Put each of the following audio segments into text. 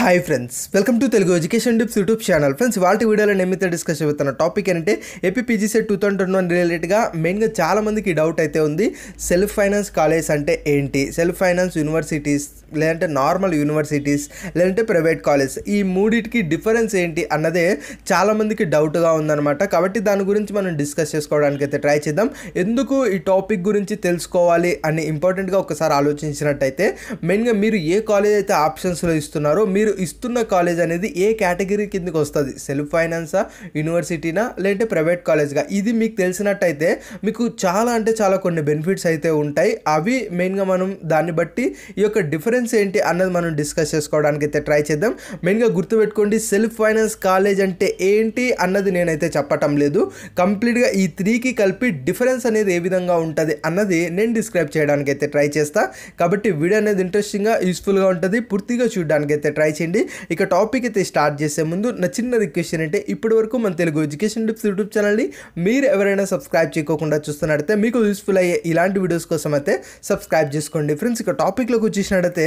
hi friends welcome to Telugu education tips YouTube channel friends వాటి వీడియోలో మీతో డిస్కస్ అవుతున్న టాపిక్ ఏంటంటే APPG two thousand twenty one రిలేటెడ్గా మెయిన్గా చాలామందికి డౌట్ అయితే ఉంది సెల్ఫ్ ఫైనాన్స్ కాలేజ్ అంటే ఏంటి సెల్ఫ్ ఫైనాన్స్ యూనివర్సిటీస్ లేదంటే నార్మల్ యూనివర్సిటీస్ లేదంటే ప్రైవేట్ కాలేజ్ ఈ మూడిటికి డిఫరెన్స్ ఏంటి అన్నదే చాలామందికి డౌట్గా ఉందన్నమాట కాబట్టి దాని గురించి మనం డిస్కస్ చేసుకోవడానికి అయితే ట్రై చేద్దాం ఎందుకు ఈ టాపిక్ గురించి తెలుసుకోవాలి అని ఇంపార్టెంట్గా ఒకసారి ఆలోచించినట్టయితే మెయిన్గా మీరు ఏ కాలేజ్ అయితే ఆప్షన్స్లో ఇస్తున్నారో మీరు మీరు ఇస్తున్న కాలేజ్ అనేది ఏ కేటగిరీ కిందకి వస్తుంది సెల్ఫ్ ఫైనాన్సా యూనివర్సిటీనా లేదంటే ప్రైవేట్ కాలేజ్గా ఇది మీకు తెలిసినట్టయితే మీకు చాలా అంటే చాలా కొన్ని బెనిఫిట్స్ అయితే ఉంటాయి అవి మెయిన్గా మనం దాన్ని బట్టి ఈ యొక్క డిఫరెన్స్ ఏంటి అన్నది మనం డిస్కస్ చేసుకోవడానికి అయితే ట్రై చేద్దాం మెయిన్గా గుర్తుపెట్టుకోండి సెల్ఫ్ ఫైనాన్స్ కాలేజ్ అంటే ఏంటి అన్నది నేనైతే చెప్పటం లేదు కంప్లీట్గా ఈ త్రీకి కలిపి డిఫరెన్స్ అనేది ఏ విధంగా ఉంటుంది అన్నది నేను డిస్క్రైబ్ చేయడానికి అయితే ట్రై చేస్తాను కాబట్టి వీడియో అనేది ఇంట్రెస్టింగ్గా యూస్ఫుల్గా ఉంటుంది పూర్తిగా చూడడానికి అయితే ట్రై చేయండి ఇక టాపిక్ అయితే స్టార్ట్ చేసే ముందు నా చిన్న రిక్వెస్ట్ ఏంటంటే ఇప్పటి వరకు మన తెలుగు ఎడ్యుకేషన్ టిప్స్ యూట్యూబ్ ఛానల్ని మీరు ఎవరైనా సబ్స్క్రైబ్ చేయకుండా చూస్తున్నట్టయితే మీకు యూస్ఫుల్ అయ్యే ఇలాంటి వీడియోస్ కోసం అయితే సబ్స్క్రైబ్ చేసుకోండి ఫ్రెండ్స్ ఇక టాపిక్లోకి వచ్చేసినట్టయితే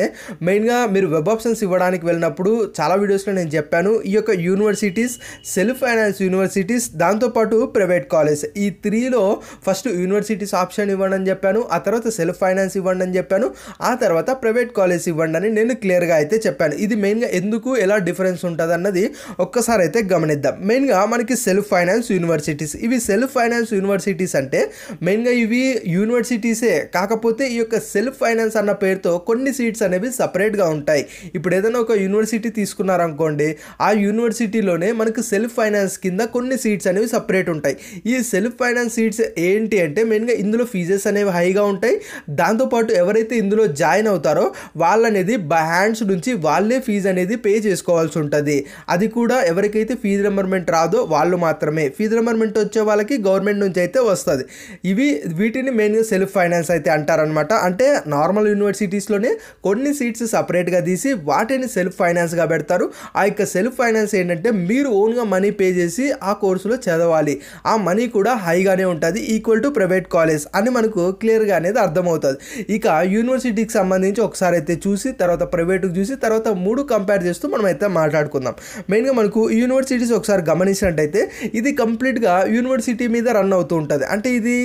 మెయిన్గా మీరు వెబ్ ఆప్షన్స్ ఇవ్వడానికి వెళ్ళినప్పుడు చాలా వీడియోస్లో నేను చెప్పాను ఈ యొక్క యూనివర్సిటీస్ సెల్ఫ్ ఫైనాన్స్ యూనివర్సిటీస్ దాంతోపాటు ప్రైవేట్ కాలేజ్ ఈ త్రీలో ఫస్ట్ యూనివర్సిటీస్ ఆప్షన్ ఇవ్వండి అని చెప్పాను ఆ తర్వాత సెల్ఫ్ ఫైనాన్స్ ఇవ్వండి అని చెప్పాను ఆ తర్వాత ప్రైవేట్ కాలేజ్ ఇవ్వండి అని నేను క్లియర్గా అయితే చెప్పాను ఇది మెయిన్ మెయిన్గా ఎందుకు ఎలా డిఫరెన్స్ ఉంటుంది అన్నది ఒక్కసారి అయితే గమనిద్దాం మెయిన్గా మనకి సెల్ఫ్ ఫైనాన్స్ యూనివర్సిటీస్ ఇవి సెల్ఫ్ ఫైనాన్స్ యూనివర్సిటీస్ అంటే మెయిన్గా ఇవి యూనివర్సిటీసే కాకపోతే ఈ యొక్క సెల్ఫ్ ఫైనాన్స్ అన్న పేరుతో కొన్ని సీట్స్ అనేవి సపరేట్గా ఉంటాయి ఇప్పుడు ఏదైనా ఒక యూనివర్సిటీ తీసుకున్నారనుకోండి ఆ యూనివర్సిటీలోనే మనకు సెల్ఫ్ ఫైనాన్స్ కింద కొన్ని సీట్స్ అనేవి సపరేట్ ఉంటాయి ఈ సెల్ఫ్ ఫైనాన్స్ సీట్స్ ఏంటి అంటే మెయిన్గా ఇందులో ఫీజెస్ అనేవి హైగా ఉంటాయి దాంతోపాటు ఎవరైతే ఇందులో జాయిన్ అవుతారో వాళ్ళనేది బై హ్యాండ్స్ నుంచి వాళ్ళే ఫీజు అనేది పే చేసుకోవాల్సి ఉంటుంది అది కూడా ఎవరికైతే ఫీజు రిమర్మెంట్ రాదో వాళ్ళు మాత్రమే ఫీజు రిమర్మెంట్ వచ్చే వాళ్ళకి గవర్నమెంట్ నుంచి అయితే వస్తుంది ఇవి వీటిని మెయిన్గా సెల్ఫ్ ఫైనాన్స్ అయితే అంటారనమాట అంటే నార్మల్ యూనివర్సిటీస్లోనే కొన్ని సీట్స్ సపరేట్గా తీసి వాటిని సెల్ఫ్ ఫైనాన్స్గా పెడతారు ఆ యొక్క సెల్ఫ్ ఫైనాన్స్ ఏంటంటే మీరు ఓన్గా మనీ పే చేసి ఆ కోర్సులో చదవాలి ఆ మనీ కూడా హైగానే ఉంటుంది ఈక్వల్ టు ప్రైవేట్ కాలేజ్ అని మనకు క్లియర్గా అనేది అర్థమవుతుంది ఇక యూనివర్సిటీకి సంబంధించి ఒకసారి అయితే చూసి తర్వాత ప్రైవేట్కి చూసి తర్వాత మూడు కంపెనీ కంపేర్ చేస్తూ మనం అయితే మాట్లాడుకుందాం మెయిన్గా మనకు యూనివర్సిటీస్ ఒకసారి గమనించినట్టయితే ఇది కంప్లీట్గా యూనివర్సిటీ మీద రన్ అవుతూ ఉంటుంది అంటే ఇది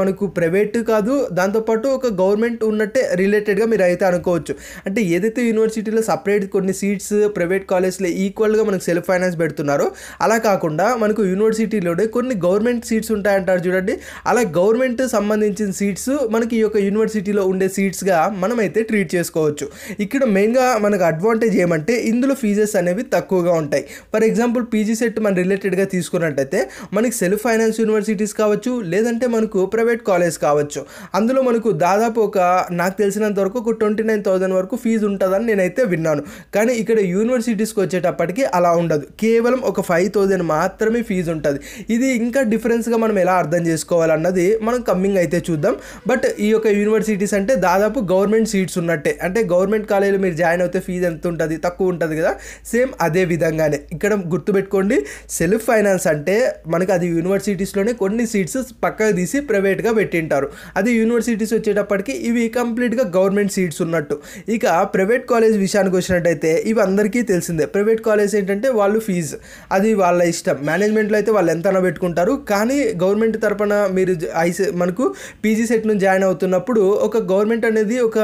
మనకు ప్రైవేట్ కాదు దాంతోపాటు ఒక గవర్నమెంట్ ఉన్నట్టే రిలేటెడ్గా మీరు అయితే అనుకోవచ్చు అంటే ఏదైతే యూనివర్సిటీలో సపరేట్ కొన్ని సీట్స్ ప్రైవేట్ కాలేజ్లో ఈక్వల్గా మనకు సెల్ఫ్ ఫైనాన్స్ పెడుతున్నారో అలా కాకుండా మనకు యూనివర్సిటీలోనే కొన్ని గవర్నమెంట్ సీట్స్ ఉంటాయంటారు చూడండి అలా గవర్నమెంట్ సంబంధించిన సీట్స్ మనకి ఈ యొక్క యూనివర్సిటీలో ఉండే సీట్స్గా మనమైతే ట్రీట్ చేసుకోవచ్చు ఇక్కడ మెయిన్గా మనకు అడ్వాంటేజ్ ఏం ఏమంటే అంటే ఇందులో ఫీజెస్ అనేవి తక్కువగా ఉంటాయి ఫర్ ఎగ్జాంపుల్ పీజీ సెట్ మన రిలేటెడ్గా తీసుకున్నట్టయితే మనకి సెల్ఫ్ ఫైనాన్స్ యూనివర్సిటీస్ కావచ్చు లేదంటే మనకు ప్రైవేట్ కాలేజ్ కావచ్చు అందులో మనకు దాదాపు ఒక నాకు తెలిసినంత వరకు ఒక ట్వంటీ నైన్ థౌసండ్ వరకు ఫీజు ఉంటుందని నేనైతే విన్నాను కానీ ఇక్కడ యూనివర్సిటీస్కి వచ్చేటప్పటికి అలా ఉండదు కేవలం ఒక ఫైవ్ థౌజండ్ మాత్రమే ఫీజు ఉంటుంది ఇది ఇంకా డిఫరెన్స్గా మనం ఎలా అర్థం చేసుకోవాలన్నది మనం కమ్మింగ్ అయితే చూద్దాం బట్ ఈ యొక్క యూనివర్సిటీస్ అంటే దాదాపు గవర్నమెంట్ సీట్స్ ఉన్నట్టే అంటే గవర్నమెంట్ కాలేజీలో మీరు జాయిన్ అయితే ఫీజు ఎంత ఉంటుంది తక్కువ ఉంటుంది కదా సేమ్ అదే విధంగానే ఇక్కడ గుర్తుపెట్టుకోండి సెల్ఫ్ ఫైనాన్స్ అంటే మనకి అది యూనివర్సిటీస్లోనే కొన్ని సీట్స్ పక్కకు తీసి ప్రైవేట్గా పెట్టింటారు అది యూనివర్సిటీస్ వచ్చేటప్పటికి ఇవి కంప్లీట్గా గవర్నమెంట్ సీట్స్ ఉన్నట్టు ఇక ప్రైవేట్ కాలేజ్ విషయానికి వచ్చినట్టయితే ఇవి అందరికీ తెలిసిందే ప్రైవేట్ కాలేజ్ ఏంటంటే వాళ్ళు ఫీజు అది వాళ్ళ ఇష్టం మేనేజ్మెంట్లో అయితే వాళ్ళు ఎంత పెట్టుకుంటారు కానీ గవర్నమెంట్ తరపున మీరు ఐసీ మనకు పీజీ సెట్ నుంచి జాయిన్ అవుతున్నప్పుడు ఒక గవర్నమెంట్ అనేది ఒక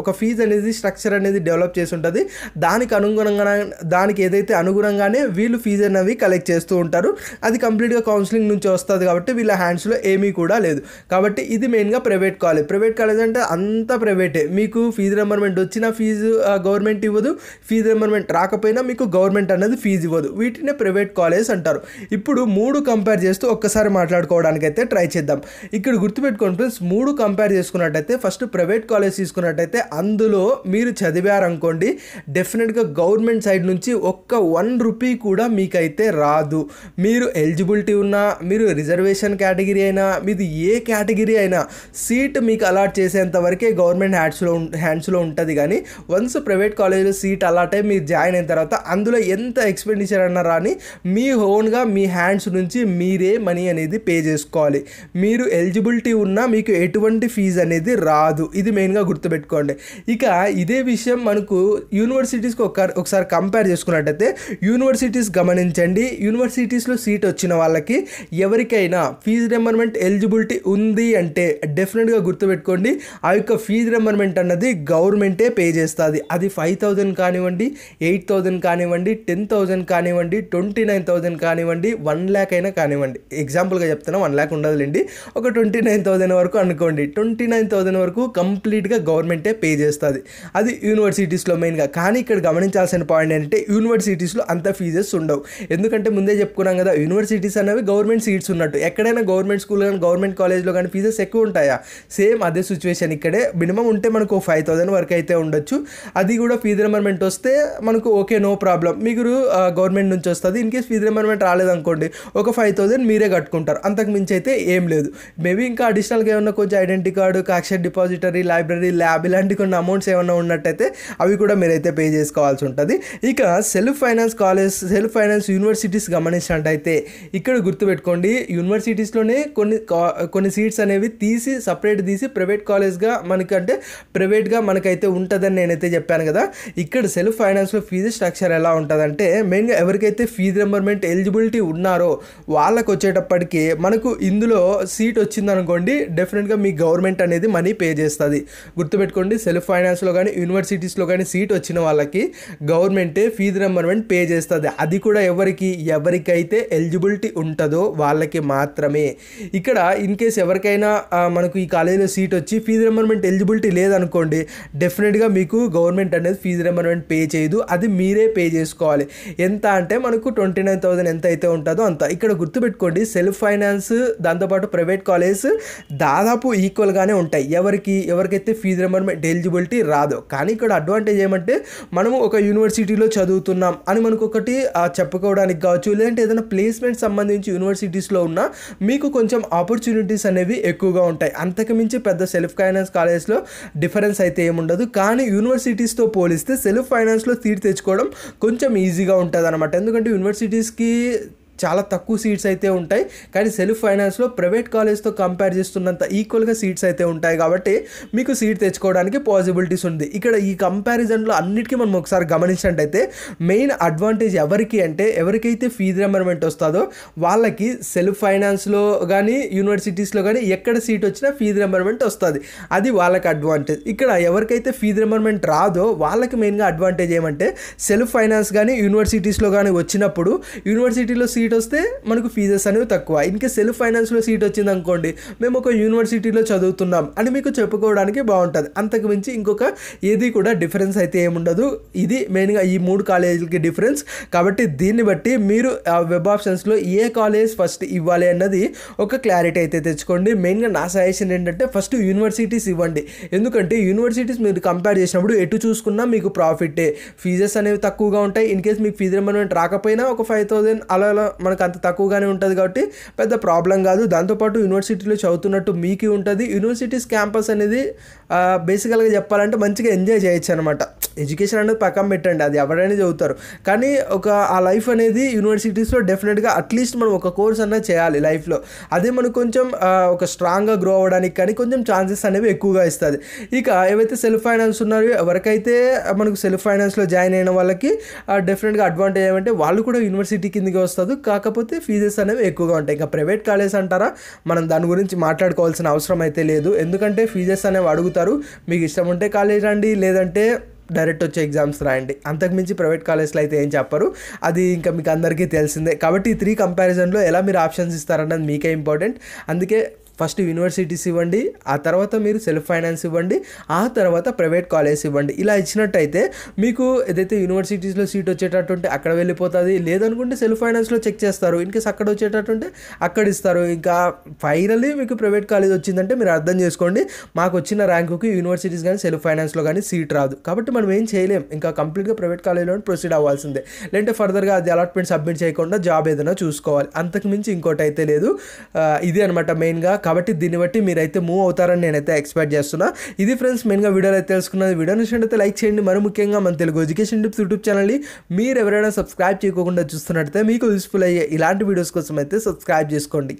ఒక ఫీజు అనేది స్ట్రక్చర్ అనేది డెవలప్ చేసి ఉంటుంది దాని దానికి అనుగుణంగా దానికి ఏదైతే అనుగుణంగానే వీళ్ళు ఫీజు అనేవి కలెక్ట్ చేస్తూ ఉంటారు అది కంప్లీట్గా కౌన్సిలింగ్ నుంచి వస్తుంది కాబట్టి వీళ్ళ హ్యాండ్స్లో ఏమీ కూడా లేదు కాబట్టి ఇది మెయిన్గా ప్రైవేట్ కాలేజ్ ప్రైవేట్ కాలేజ్ అంటే అంత ప్రైవేటే మీకు ఫీజు నెంబర్మెంట్ వచ్చినా ఫీజు గవర్నమెంట్ ఇవ్వదు ఫీజు నెంబర్మెంట్ రాకపోయినా మీకు గవర్నమెంట్ అనేది ఫీజు ఇవ్వదు వీటినే ప్రైవేట్ కాలేజ్ అంటారు ఇప్పుడు మూడు కంపేర్ చేస్తూ ఒక్కసారి మాట్లాడుకోవడానికైతే ట్రై చేద్దాం ఇక్కడ గుర్తుపెట్టుకోండి ఫ్రెండ్స్ మూడు కంపేర్ చేసుకున్నట్టయితే ఫస్ట్ ప్రైవేట్ కాలేజ్ తీసుకున్నట్టయితే అందులో మీరు చదివారనుకోండి డెఫినెట్ డెఫినెట్గా గవర్నమెంట్ సైడ్ నుంచి ఒక్క వన్ రూపీ కూడా మీకైతే రాదు మీరు ఎలిజిబిలిటీ ఉన్నా మీరు రిజర్వేషన్ కేటగిరీ అయినా మీది ఏ కేటగిరీ అయినా సీట్ మీకు అలాట్ చేసేంత వరకే గవర్నమెంట్ హ్యాండ్స్లో హ్యాండ్స్లో ఉంటుంది కానీ వన్స్ ప్రైవేట్ కాలేజీలో సీట్ అలాట్ అయ్యి మీరు జాయిన్ అయిన తర్వాత అందులో ఎంత ఎక్స్పెండిచర్ అన్నా రాని మీ ఓన్గా మీ హ్యాండ్స్ నుంచి మీరే మనీ అనేది పే చేసుకోవాలి మీరు ఎలిజిబిలిటీ ఉన్నా మీకు ఎటువంటి ఫీజు అనేది రాదు ఇది మెయిన్గా గుర్తుపెట్టుకోండి ఇక ఇదే విషయం మనకు యూనివర్సిటీస్ యూనివర్సిటీస్కి ఒక ఒకసారి కంపేర్ చేసుకున్నట్టయితే యూనివర్సిటీస్ గమనించండి యూనివర్సిటీస్లో సీట్ వచ్చిన వాళ్ళకి ఎవరికైనా ఫీజ్ రెంబర్మెంట్ ఎలిజిబిలిటీ ఉంది అంటే డెఫినెట్గా గుర్తుపెట్టుకోండి ఆ యొక్క ఫీజ్ రెంబర్మెంట్ అన్నది గవర్నమెంటే పే చేస్తుంది అది ఫైవ్ థౌజండ్ కానివ్వండి ఎయిట్ థౌజండ్ కానివ్వండి టెన్ థౌజండ్ కానివ్వండి ట్వంటీ నైన్ థౌజండ్ కానివ్వండి వన్ ల్యాక్ అయినా కానివ్వండి ఎగ్జాంపుల్గా చెప్తాను వన్ ల్యాక్ ఉండదులేండి ఒక ట్వంటీ నైన్ థౌజండ్ వరకు అనుకోండి ట్వంటీ నైన్ థౌజండ్ వరకు కంప్లీట్గా గవర్నమెంటే పే చేస్తుంది అది యూనివర్సిటీస్లో మెయిన్గా కానీ ఇక్కడ గమనించాల్సిన పాయింట్ ఏంటంటే యూనివర్సిటీస్లో అంత ఫీజెస్ ఉండవు ఎందుకంటే ముందే చెప్పుకున్నాం కదా యూనివర్సిటీస్ అనేవి గవర్నమెంట్ సీట్స్ ఉన్నట్టు ఎక్కడైనా గవర్నమెంట్ స్కూల్ కానీ గవర్నమెంట్ కాలేజ్లో కానీ ఫీజెస్ ఎక్కువ ఉంటాయా సేమ్ అదే సిచ్యువేషన్ ఇక్కడే మినిమం ఉంటే మనకు ఫైవ్ థౌసండ్ వరకు అయితే ఉండొచ్చు అది కూడా ఫీజు రిమర్మెంట్ వస్తే మనకు ఓకే నో ప్రాబ్లం మీకు గవర్నమెంట్ నుంచి వస్తుంది ఇన్ కేస్ ఫీజు రిమర్మెంట్ రాలేదనుకోండి ఒక ఫైవ్ థౌసండ్ మీరే కట్టుకుంటారు అంతకు మించి అయితే ఏం లేదు మేబీ ఇంకా అడిషనల్గా ఏమన్నా కొంచెం identity card caution depository library lab ఇలాంటి కొన్ని అమౌంట్స్ ఏమైనా ఉన్నట్టయితే అవి కూడా మీరైతే పే చేసుకోవచ్చు చేసుకోవాల్సి ఉంటుంది ఇక self finance college self finance universities గమనించినట్టయితే ఇక్కడ గుర్తుపెట్టుకోండి యూనివర్సిటీస్లోనే కొన్ని కొన్ని సీట్స్ అనేవి తీసి సపరేట్ తీసి ప్రైవేట్ కాలేజ్గా మనకి అంటే ప్రైవేట్గా మనకైతే ఉంటుందని నేనైతే చెప్పాను కదా ఇక్కడ సెల్ఫ్ ఫైనాన్స్లో ఫీజు స్ట్రక్చర్ ఎలా ఉంటుందంటే మెయిన్గా ఎవరికైతే ఫీజు రెంబర్మెంట్ ఎలిజిబిలిటీ ఉన్నారో వాళ్ళకు వచ్చేటప్పటికి మనకు ఇందులో సీట్ వచ్చిందనుకోండి డెఫినెట్గా మీ గవర్నమెంట్ అనేది మనీ పే చేస్తుంది గుర్తుపెట్టుకోండి సెల్ఫ్ ఫైనాన్స్లో కానీ యూనివర్సిటీస్లో కానీ సీట్ వచ్చిన వాళ్ళకి గవర్నమెంటే ఫీజు రెంబర్మెంట్ పే చేస్తుంది అది కూడా ఎవరికి ఎవరికైతే ఎలిజిబిలిటీ ఉంటుందో వాళ్ళకి మాత్రమే ఇక్కడ ఇన్ కేస్ ఎవరికైనా మనకు ఈ కాలేజీలో సీట్ వచ్చి ఫీజు రెంబర్మెంట్ ఎలిజిబిలిటీ లేదనుకోండి డెఫినెట్గా మీకు గవర్నమెంట్ అనేది ఫీజు రెంబర్మెంట్ పే చేయదు అది మీరే పే చేసుకోవాలి ఎంత అంటే మనకు ట్వంటీ నైన్ థౌసండ్ ఎంత అయితే ఉంటుందో అంత ఇక్కడ గుర్తుపెట్టుకోండి సెల్ఫ్ ఫైనాన్స్ దాంతోపాటు ప్రైవేట్ కాలేజెస్ దాదాపు ఈక్వల్గానే ఉంటాయి ఎవరికి ఎవరికైతే ఫీజు రెంబర్మెంట్ ఎలిజిబిలిటీ రాదు కానీ ఇక్కడ అడ్వాంటేజ్ ఏమంటే మనం మనము ఒక యూనివర్సిటీలో చదువుతున్నాం అని మనకు ఒకటి చెప్పుకోవడానికి కావచ్చు లేదంటే ఏదైనా ప్లేస్మెంట్ సంబంధించి యూనివర్సిటీస్లో ఉన్న మీకు కొంచెం ఆపర్చునిటీస్ అనేవి ఎక్కువగా ఉంటాయి అంతకుమించి పెద్ద సెల్ఫ్ ఫైనాన్స్ కాలేజ్లో డిఫరెన్స్ అయితే ఏముండదు కానీ యూనివర్సిటీస్తో పోలిస్తే సెల్ఫ్ ఫైనాన్స్లో సీట్ తెచ్చుకోవడం కొంచెం ఈజీగా ఉంటుంది అనమాట ఎందుకంటే యూనివర్సిటీస్కి చాలా తక్కువ సీట్స్ అయితే ఉంటాయి కానీ సెల్ఫ్ ఫైనాన్స్లో ప్రైవేట్ కాలేజ్తో కంపేర్ చేస్తున్నంత ఈక్వల్గా సీట్స్ అయితే ఉంటాయి కాబట్టి మీకు సీట్ తెచ్చుకోవడానికి పాసిబిలిటీస్ ఉంది ఇక్కడ ఈ కంపారిజన్లో అన్నిటికీ మనం ఒకసారి గమనించినట్టయితే మెయిన్ అడ్వాంటేజ్ ఎవరికి అంటే ఎవరికైతే ఫీజ్ రెంబర్మెంట్ వస్తుందో వాళ్ళకి సెల్ఫ్ ఫైనాన్స్లో కానీ యూనివర్సిటీస్లో కానీ ఎక్కడ సీట్ వచ్చినా ఫీజ్ రెంబర్మెంట్ వస్తుంది అది వాళ్ళకి అడ్వాంటేజ్ ఇక్కడ ఎవరికైతే ఫీజ్ రెంబర్మెంట్ రాదో వాళ్ళకి మెయిన్గా అడ్వాంటేజ్ ఏమంటే సెల్ఫ్ ఫైనాన్స్ కానీ యూనివర్సిటీస్లో కానీ వచ్చినప్పుడు యూనివర్సిటీలో సీట్ సీట్ వస్తే మనకు ఫీజెస్ అనేవి తక్కువ ఇంకే సెల్ఫ్ ఫైనాన్స్లో సీట్ వచ్చింది అనుకోండి మేము ఒక యూనివర్సిటీలో చదువుతున్నాం అని మీకు చెప్పుకోవడానికి బాగుంటుంది అంతకు మించి ఇంకొక ఏది కూడా డిఫరెన్స్ అయితే ఏముండదు ఇది మెయిన్గా ఈ మూడు కాలేజీలకి డిఫరెన్స్ కాబట్టి దీన్ని బట్టి మీరు ఆ వెబ్ ఆప్షన్స్లో ఏ కాలేజ్ ఫస్ట్ ఇవ్వాలి అన్నది ఒక క్లారిటీ అయితే తెచ్చుకోండి మెయిన్గా నా సజెషన్ ఏంటంటే ఫస్ట్ యూనివర్సిటీస్ ఇవ్వండి ఎందుకంటే యూనివర్సిటీస్ మీరు కంపేర్ చేసినప్పుడు ఎటు చూసుకున్నా మీకు ప్రాఫిటే ఫీజెస్ అనేవి తక్కువగా ఉంటాయి ఇన్ కేస్ మీకు ఫీజు రిమైన్మెంట్ రాకపోయినా ఒక ఫైవ్ థౌసండ్ అలా అలా మనకు అంత తక్కువగానే ఉంటుంది కాబట్టి పెద్ద ప్రాబ్లం కాదు దాంతోపాటు యూనివర్సిటీలో చదువుతున్నట్టు మీకు ఉంటుంది యూనివర్సిటీస్ క్యాంపస్ అనేది బేసికల్గా చెప్పాలంటే మంచిగా ఎంజాయ్ చేయొచ్చు అనమాట ఎడ్యుకేషన్ అనేది పక్కన పెట్టండి అది ఎవరైనా చదువుతారు కానీ ఒక ఆ లైఫ్ అనేది యూనివర్సిటీస్లో డెఫినెట్గా అట్లీస్ట్ మనం ఒక కోర్స్ అన్నా చేయాలి లైఫ్లో అదే మనకు కొంచెం ఒక స్ట్రాంగ్గా గ్రో అవ్వడానికి కానీ కొంచెం ఛాన్సెస్ అనేవి ఎక్కువగా ఇస్తుంది ఇక ఏవైతే సెల్ఫ్ ఫైనాన్స్ ఉన్నారో ఎవరికైతే మనకు సెల్ఫ్ ఫైనాన్స్లో జాయిన్ అయిన వాళ్ళకి డెఫినెట్గా అడ్వాంటేజ్ ఏమంటే వాళ్ళు కూడా యూనివర్సిటీ కిందకి వస్తారు కాకపోతే ఫీజెస్ అనేవి ఎక్కువగా ఉంటాయి ఇంకా ప్రైవేట్ కాలేజ్ అంటారా మనం దాని గురించి మాట్లాడుకోవాల్సిన అవసరం అయితే లేదు ఎందుకంటే ఫీజెస్ అనేవి అడుగుతారు మీకు ఇష్టం ఉంటే కాలేజ్ రండి లేదంటే డైరెక్ట్ వచ్చే ఎగ్జామ్స్ రాయండి అంతకుమించి ప్రైవేట్ కాలేజ్లో అయితే ఏం చెప్పరు అది ఇంకా మీకు అందరికీ తెలిసిందే కాబట్టి ఈ త్రీ కంపారిజన్లో ఎలా మీరు ఆప్షన్స్ ఇస్తారన్నది మీకే ఇంపార్టెంట్ అందుకే ఫస్ట్ యూనివర్సిటీస్ ఇవ్వండి ఆ తర్వాత మీరు సెల్ఫ్ ఫైనాన్స్ ఇవ్వండి ఆ తర్వాత ప్రైవేట్ కాలేజ్ ఇవ్వండి ఇలా ఇచ్చినట్టయితే మీకు ఏదైతే యూనివర్సిటీస్లో సీట్ వచ్చేటట్టుంటే అక్కడ వెళ్ళిపోతుంది లేదనుకుంటే సెల్ఫ్ ఫైనాన్స్లో చెక్ చేస్తారు ఇన్ అక్కడ వచ్చేటట్టుంటే అక్కడ ఇస్తారు ఇంకా ఫైనల్లీ మీకు ప్రైవేట్ కాలేజ్ వచ్చిందంటే మీరు అర్థం చేసుకోండి మాకు వచ్చిన ర్యాంకుకి యూనివర్సిటీస్ కానీ సెల్ఫ్ ఫైనాన్స్లో కానీ సీట్ రాదు కాబట్టి మనం ఏం చేయలేం ఇంకా కంప్లీట్గా ప్రైవేట్ కాలేజ్లో ప్రొసీడ్ అవ్వాల్సిందే లేదంటే ఫర్దర్గా అది అలాట్మెంట్ సబ్మిట్ చేయకుండా జాబ్ ఏదైనా చూసుకోవాలి అంతకుమించి ఇంకోటి అయితే లేదు ఇది అనమాట మెయిన్గా కాబట్టి దీన్ని బట్టి మీరైతే మూవ్ అవుతారని నేనైతే ఎక్స్పెక్ట్ చేస్తున్నా ఇది ఫ్రెండ్స్ మెయిన్గా వీడియోలో అయితే తెలుసుకున్నది వీడియో అయితే లైక్ చేయండి మరి ముఖ్యంగా మన తెలుగు ఎడ్యుకేషన్ టిప్స్ యూట్యూబ్ ఛానల్ని మీరు ఎవరైనా సబ్స్క్రైబ్ చేయకుండా చూస్తున్నట్టయితే మీకు యూస్ఫుల్ అయ్యే ఇలాంటి వీడియోస్ కోసం అయితే సబ్స్క్రైబ్ చేసుకోండి